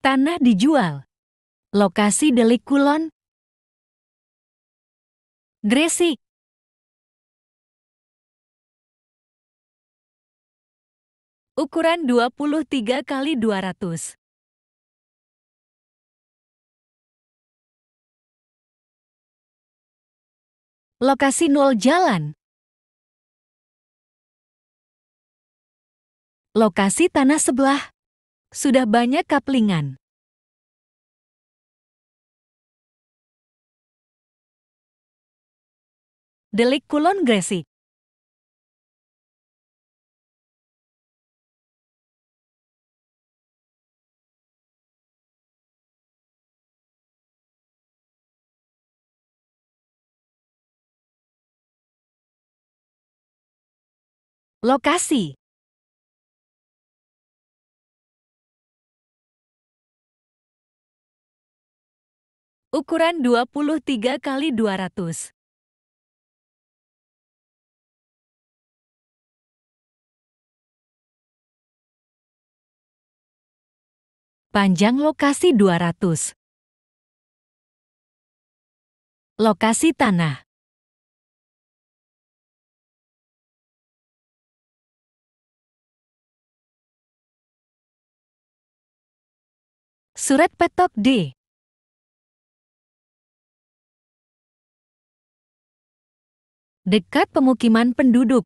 Tanah dijual. Lokasi delik kulon. Gresik. Ukuran 23 x 200. Lokasi nol jalan. Lokasi tanah sebelah. Sudah banyak kaplingan. Delik Kulon Gresik Lokasi Ukuran 23 x 200. Panjang lokasi 200. Lokasi tanah. Surat petok D. dekat pemukiman penduduk.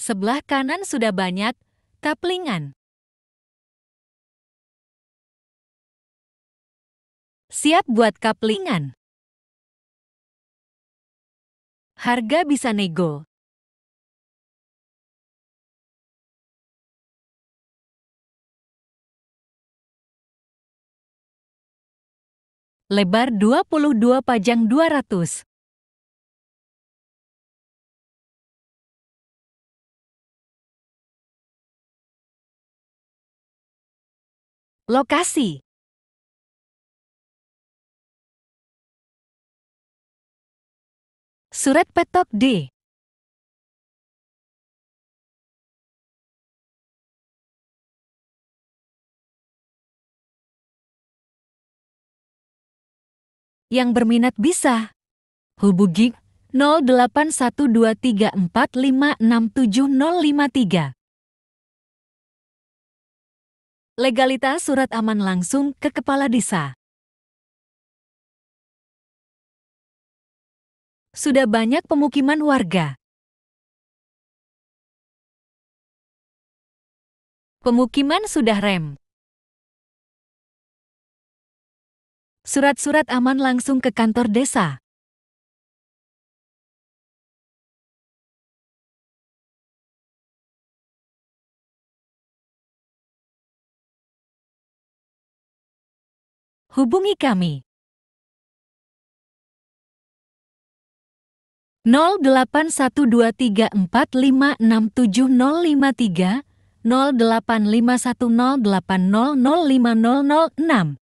Sebelah kanan sudah banyak kaplingan. Siap buat kaplingan. Harga bisa nego, lebar 22 panjang 200. Lokasi Surat petok D yang berminat bisa hubungi 081234567053. Legalitas surat aman langsung ke kepala desa. Sudah banyak pemukiman warga. Pemukiman sudah rem. Surat-surat aman langsung ke kantor desa. Hubungi kami 081234567053 085108005006